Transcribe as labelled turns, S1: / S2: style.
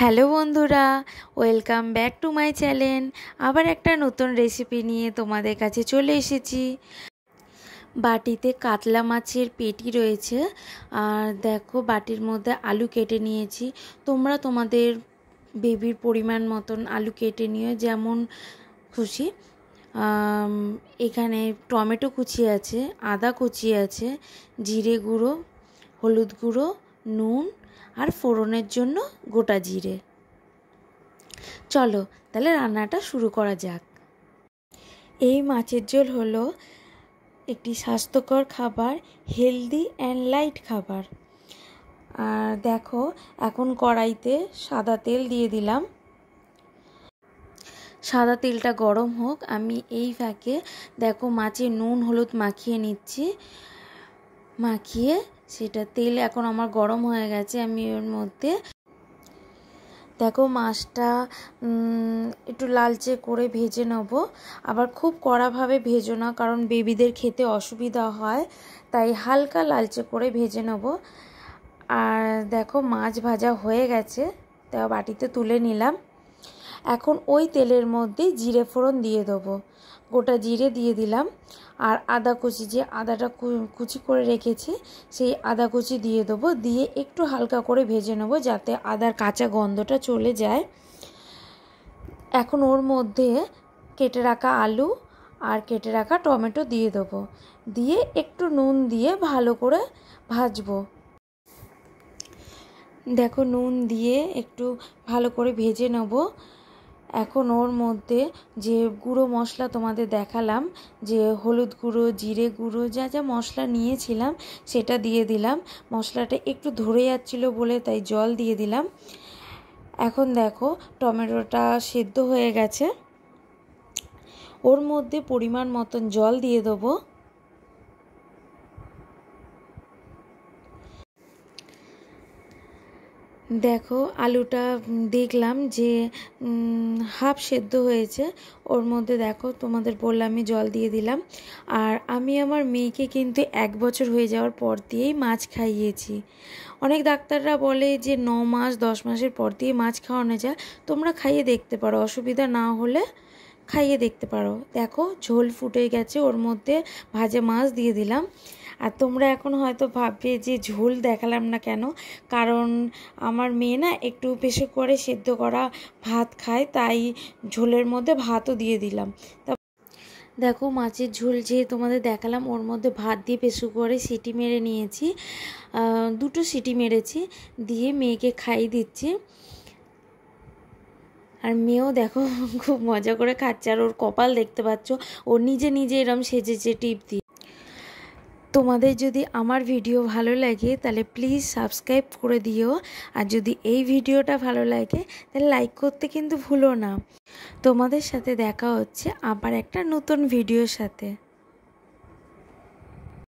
S1: hello বন্ধুরা welcome back to my channel আবার একটা নতুন রেসিপি নিয়ে তোমাদের কাছে চলে এসেছি বাটিতে কাতলা মাছের পেটি রয়েছে আর দেখো বাটির মধ্যে আলু কেটে নিয়েছি তোমরা তোমাদের বেবির পরিমাণ মতন আলু কেটে নিও যেমন খুশি এখানে টমেটো কুচি আছে আদা কুচি আছে জিরে গুঁড়ো হলুদ গুঁড়ো নুন আর ফোড়নের জন্য গোটা জিরে চলো তাহলে রান্নাটা শুরু করা যাক এই মাছের ঝোল হলো একটি স্বাস্থ্যকর খাবার হেলদি অ্যান্ড লাইট খাবার আর দেখো এখন কড়াইতে সাদা তেল দিয়ে দিলাম সাদা তেলটা গরম হোক আমি এই ফাঁকে দেখো মাছে নুন হলুদ মাখিয়ে নিচ্ছি মাখিয়ে সেটা তেল এখন আমার গরম হয়ে গেছে আমি ওর মধ্যে দেখো মাছটা একটু লালচে করে ভেজে নেব আবার খুব কড়াভাবে ভেজো না কারণ বেবিদের খেতে অসুবিধা হয় তাই হালকা লালচে করে ভেজে নেব আর দেখো মাছ ভাজা হয়ে গেছে তা বাটিতে তুলে নিলাম এখন ওই তেলের মধ্যে জিরে ফোড়ন দিয়ে দেবো গোটা জিরে দিয়ে দিলাম আর আদা কুচি যে আদাটা কুচি করে রেখেছি সেই আদা কুচি দিয়ে দেবো দিয়ে একটু হালকা করে ভেজে নেবো যাতে আদার কাঁচা গন্ধটা চলে যায় এখন ওর মধ্যে কেটে রাখা আলু আর কেটে রাখা টমেটো দিয়ে দেবো দিয়ে একটু নুন দিয়ে ভালো করে ভাজবো দেখো নুন দিয়ে একটু ভালো করে ভেজে নেবো এখন ওর মধ্যে যে গুঁড়ো মশলা তোমাদের দেখালাম যে হলুদ গুঁড়ো জিরে গুঁড়ো যা যা মশলা নিয়েছিলাম সেটা দিয়ে দিলাম মশলাটা একটু ধরে যাচ্ছিলো বলে তাই জল দিয়ে দিলাম এখন দেখো টমেটোটা সেদ্ধ হয়ে গেছে ওর মধ্যে পরিমাণ মতন জল দিয়ে দেবো দেখো আলুটা দেখলাম যে হাফ সেদ্ধ হয়েছে ওর মধ্যে দেখো তোমাদের বললাম আমি জল দিয়ে দিলাম আর আমি আমার মেয়েকে কিন্তু এক বছর হয়ে যাওয়ার পর দিয়েই মাছ খাইয়েছি অনেক ডাক্তাররা বলে যে ন মাস দশ মাসের পর দিয়ে মাছ খাওয়ানো যায় তোমরা খাইয়ে দেখতে পারো অসুবিধা না হলে খাইয়ে দেখতে পারো দেখো ঝোল ফুটে গেছে ওর মধ্যে ভাজা মাছ দিয়ে দিলাম আর তোমরা এখন হয়তো ভাববে যে ঝোল দেখালাম না কেন কারণ আমার মেয়ে না একটু পেশে করে সেদ্ধ করা ভাত খায় তাই ঝোলের মধ্যে ভাতও দিয়ে দিলাম তা দেখো মাছের ঝোল যে তোমাদের দেখালাম ওর মধ্যে ভাত দিয়ে পেশু করে সিটি মেরে নিয়েছি দুটো সিটি মেরেছি দিয়ে মেয়েকে খাই দিচ্ছি আর মেয়েও দেখো খুব মজা করে খাচ্ছে আর ওর কপাল দেখতে পাচ্ছ ও নিজে নিজে এরম সেজেছে টিপ দিয়ে তোমাদের যদি আমার ভিডিও ভালো লাগে তাহলে প্লিজ সাবস্ক্রাইব করে দিও আর যদি এই ভিডিওটা ভালো লাগে তাহলে লাইক করতে কিন্তু ভুলো না তোমাদের সাথে দেখা হচ্ছে আবার একটা নতুন ভিডিওর সাথে